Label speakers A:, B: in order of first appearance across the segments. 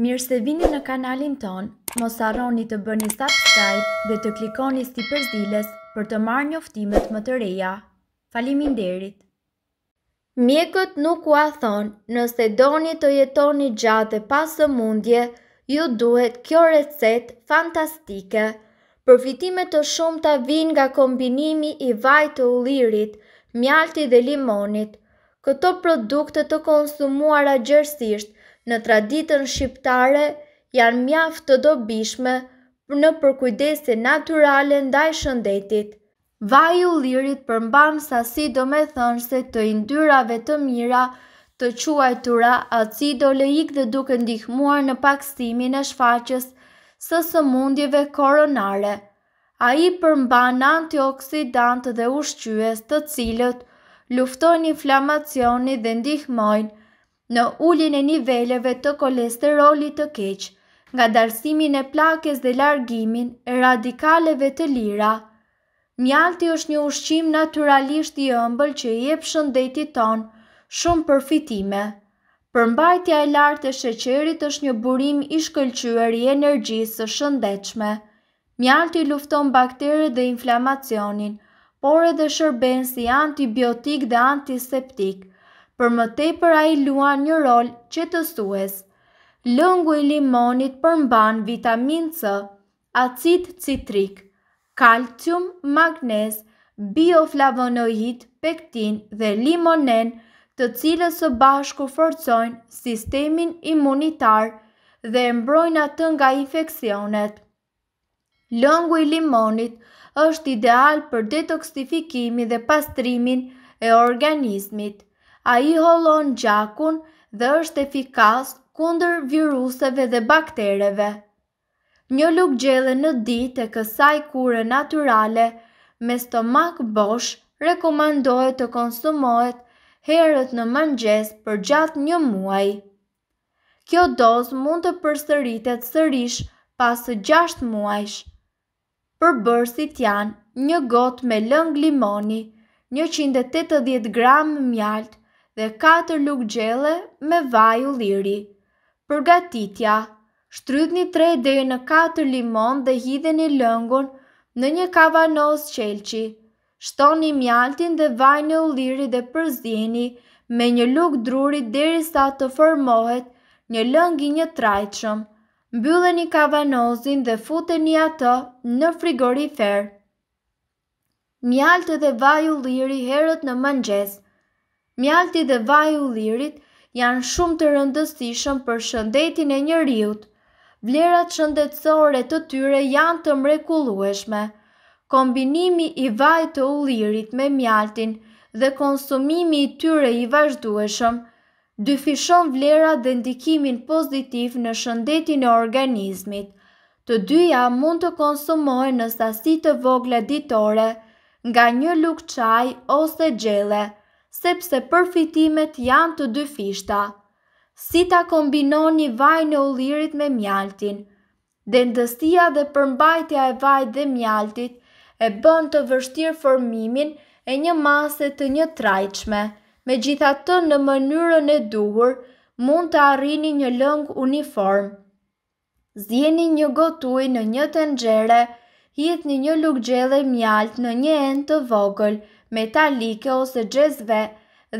A: Mirë se vini në kanalin ton, mos arroni të bëni subscribe dhe të klikoni si përzilës për të marrë njoftimet më të reja. Falimin derit! Mjekët nuk u a thonë, nëse doni të jetoni gjatë dhe pasë mundje, ju duhet kjo recet fantastike. Përfitimet të shumë të vinë nga kombinimi i vaj të ullirit, mjalti dhe limonit. Këto produkte të konsumuara gjërësisht, në traditën shqiptare janë mjaft të dobishme në përkujdesin naturale ndaj shëndetit. Vaj u lirit përmban sasi do me thënë se të indyrave të mira të quajtura acido leik dhe duke ndihmuar në pakstimin e shfaqës së sëmundjeve koronare. A i përmban antioksidant dhe ushqyës të cilët luftojnë inflamacioni dhe ndihmojnë në ullin e niveleve të kolesterolit të keq, nga darsimin e plakes dhe largimin e radikaleve të lira. Mjalti është një ushqim naturalisht i ëmbël që i jep shëndetit ton shumë përfitime. Përmbajtja e lartë e sheqerit është një burim i shkëlqyer i energjisë së shëndetshme. Mjalti lufton bakteret dhe inflamacionin, por edhe shërben si antibiotik dhe antiseptik, për më tepër a i luan një rol që të stues. Lëngu i limonit përmban vitamin C, acid citrik, kalcium, magnez, bioflavonoid, pektin dhe limonen të cilës së bashku forcojnë sistemin imunitar dhe mbrojnë atë nga infekcionet. Lëngu i limonit është ideal për detoksifikimi dhe pastrimin e organismit a i holon gjakun dhe është efikas kunder viruseve dhe baktereve. Një luk gjele në ditë e kësaj kure naturale me stomak bosh rekomandohet të konsumohet herët në mëngjes për gjatë një muaj. Kjo dozë mund të përsëritet sërish pasë gjasht muajsh. Për bërësit janë një gotë me lëng limoni, 180 gram mjaltë, dhe 4 lukë gjele me vaj u liri. Përgatitja, shtryt një tre dhe në 4 limon dhe hidhe një lëngun në një kavanoz qelqi. Shtoni mjaltin dhe vaj në u liri dhe përzini me një lukë druri dhe sa të formohet një lëngi një trajqëm. Mbyllë një kavanozin dhe fute një ato në frigorifer. Mjaltë dhe vaj u liri herët në mëngjesë. Mjalti dhe vaj u lirit janë shumë të rëndësishëm për shëndetin e njëriut. Vlerat shëndetësore të tyre janë të mrekulueshme. Kombinimi i vaj të u lirit me mjaltin dhe konsumimi i tyre i vazhdueshëm dyfishon vlerat dhe ndikimin pozitiv në shëndetin e organizmit. Të dyja mund të konsumohen në sasit të vogla ditore nga një lukë qaj ose gjele sepse përfitimet janë të dy fishta. Si ta kombinoni vaj e ullirit me mjaltin, dendësia dhe përmbajtja e vaj dhe mjaltit e bën të vështirë formimin e një mase të një trajqme, me gjitha të në mënyrën e duhur mund të arrini një lëng uniform. Zjeni një gotuj në një tengjere, hithni një lukgjele mjalt në një end të vogël, metalike ose gjezve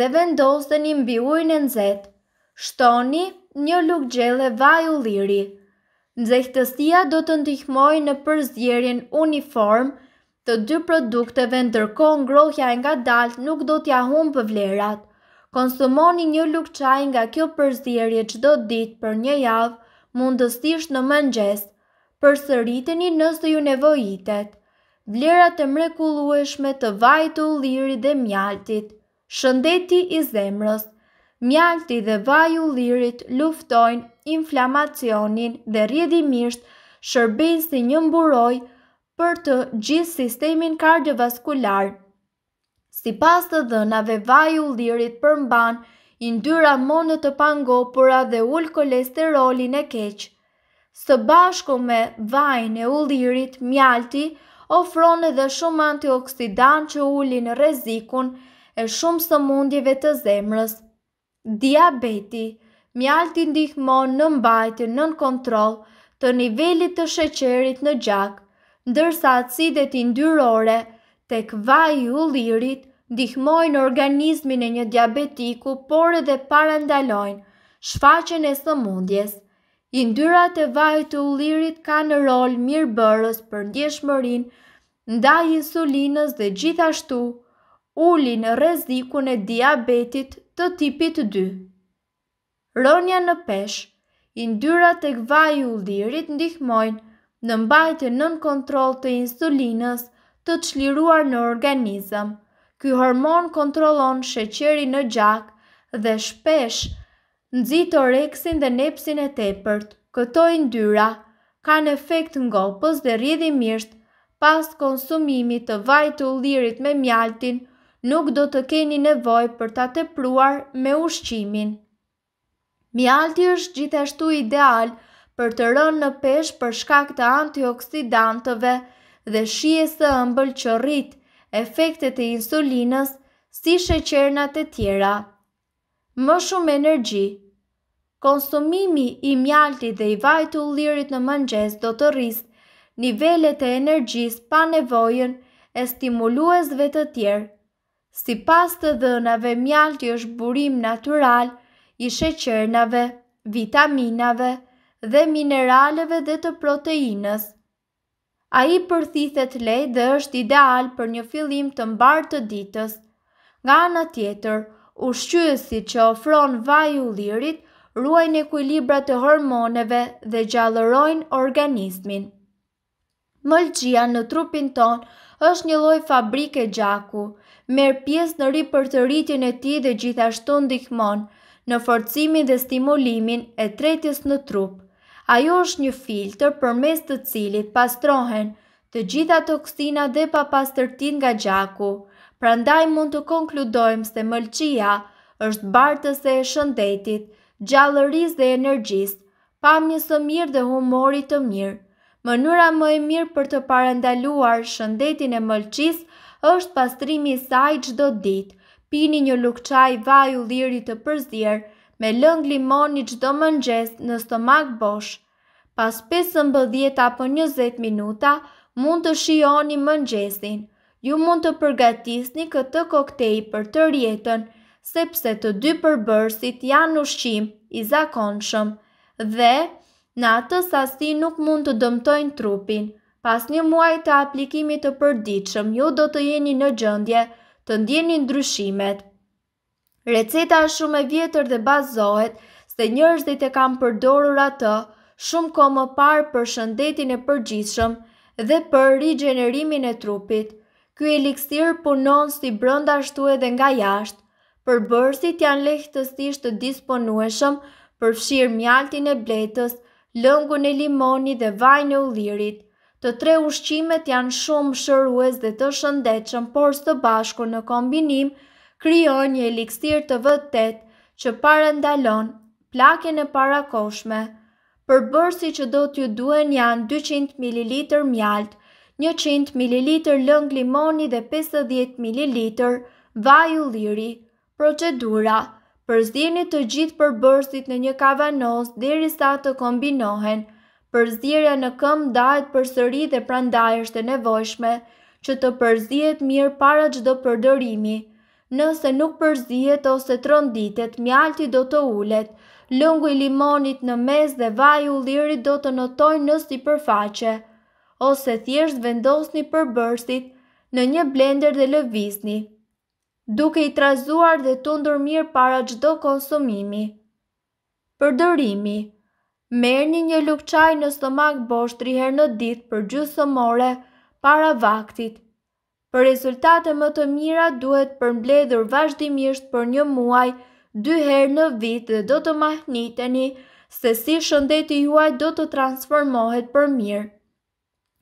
A: dhe vendoste një mbi ujnë nëzet. Shtoni një luk gjele vaj u liri. Nëzehtësia do të ndihmoj në përzjerin uniform të dy produkteve ndërko ngrohja nga dalt nuk do t'ja hum për vlerat. Konsumoni një luk qaj nga kjo përzjerje qdo ditë për një javë mundësisht në mëngjes, për i nësë ju nevojitet vlerat e mrekullueshme të vajtë u liri dhe mjaltit, shëndeti i zemrës, mjalti dhe vaju lirit luftojnë inflamacionin dhe rjedimisht shërbejnë si një mburoj për të gjithë sistemin kardiovaskular. Si pas të dhënave vaju lirit përmban, indyra monë të pangopura dhe ullë kolesterolin e keqë. Së bashku me vajnë e ullirit, mjalti, mjalti, ofron edhe shumë antioksidan që ullin rezikun e shumë së mundjeve të zemrës. Diabeti Mjallë të ndihmon në mbajtë në në kontrol të nivellit të sheqerit në gjak, ndërsa acidet i ndyrore të kvaj i ullirit ndihmojnë organizmin e një diabetiku, por edhe parendalojnë shfaqen e së mundjes. Indyrat e vajit të ullirit ka në rol mirë bërës për ndjeshmërin, ndaj insulinës dhe gjithashtu ulli në rezikun e diabetit të tipit 2. Ronja në pesh, indyrat e vaj ullirit ndihmojnë në mbajtë nën kontrol të insulinës të shliruar në organizëm. Ky hormon kontrolon sheqeri në gjak dhe shpesh nëzitë o reksin dhe nepsin e tepërt, këtojnë dyra, kanë efekt ngopës dhe rridhimisht pas konsumimit të vajt të ullirit me mjaltin, nuk do të keni nevoj për ta tepruar me ushqimin. Mjalti është gjithashtu ideal për të rënë në pesh për shkak të antioksidantëve dhe shies të ëmbël që rritë, efektet e insulinës si sheqernat e tjera. Më shumë energji Konsumimi i mjalti dhe i vajtë lirit në mëngjes do të rrisë nivellet e energjis pa nevojën e stimuluesve të tjerë. Si pas të dënave, mjalti është burim natural i sheqernave, vitaminave dhe mineraleve dhe të proteinës. A i përthithet lej dhe është ideal për një fillim të mbarë të ditës. Nga anë tjetër, mjalti ushqyësi që ofron vaj u lirit, ruajnë ekuilibrat e hormoneve dhe gjallërojnë organizmin. Mëlqia në trupin ton është një loj fabrike gjaku, merë pjesë në ri për të rritin e ti dhe gjithashtu ndihmon në forcimin dhe stimulimin e tretjes në trup. Ajo është një filtr për mes të cilit pastrohen të gjitha toksina dhe papastërtin nga gjaku, pra ndaj mund të konkludojmë se mëlqia është bartës e shëndetit, gjallëris dhe energjis, pamjës së mirë dhe humorit të mirë. Mënyra më e mirë për të parandaluar shëndetin e mëlqis është pastrimi saj qdo ditë, pini një lukçaj vaj u liri të përzirë, me lëng limoni qdo mëngjes në stomak bosh. Pas 15 apo 20 minuta, mund të shioni mëngjesin ju mund të përgatisni këtë koktej për të rjetën, sepse të dy përbërësit janë ushqim i zakonshëm dhe në atë sasi nuk mund të dëmtojnë trupin. Pas një muaj të aplikimit të përdiqëm, ju do të jeni në gjëndje të ndjeni ndryshimet. Receta është shumë e vjetër dhe bazohet se njërzit e kam përdorur atë shumë ko më parë për shëndetin e përgjithshëm dhe për rigenerimin e trupit. Ky eliksir punon si brenda ashtu edhe nga jashtë. Për bërësit janë lehtësisht të disponueshëm, përfshir mjaltin e bletës, lëngun e limoni dhe vajnë e ullirit. Të tre ushqimet janë shumë shërues dhe të shëndechëm, por së të bashku në kombinim, kryon një eliksir të vëtet që pare ndalon plakin e parakoshme. Për që do t'ju duen janë 200 ml mjaltë. 100 ml lëng limoni dhe 50 ml vaj ulliri. Procedura: Përzieni të gjithë përbërësit në një kavanoz derisa të kombinohen. Përzierja në këmbë për përsëri dhe prandaj është e nevojshme që të përzihet mirë para çdo përdorimi. Nëse nuk përzihet ose tronditet, mjalti do të ulet, lëngu i limonit në mes dhe vaji i ullirit do të notojnë në sipërfaqe ose thjesht vendosni përbërësit në një blender dhe lëvizni, duke i trazuar dhe të ndërmirë para gjdo konsumimi. Përdërimi Merë një një lukë qaj në stomak bosh tri herë në ditë për gjusëmore para vaktit. Për rezultate më të mira duhet përmbledhur vazhdimisht për një muaj dy herë në vit dhe do të mahniteni se si shëndeti juaj do të transformohet për mirë.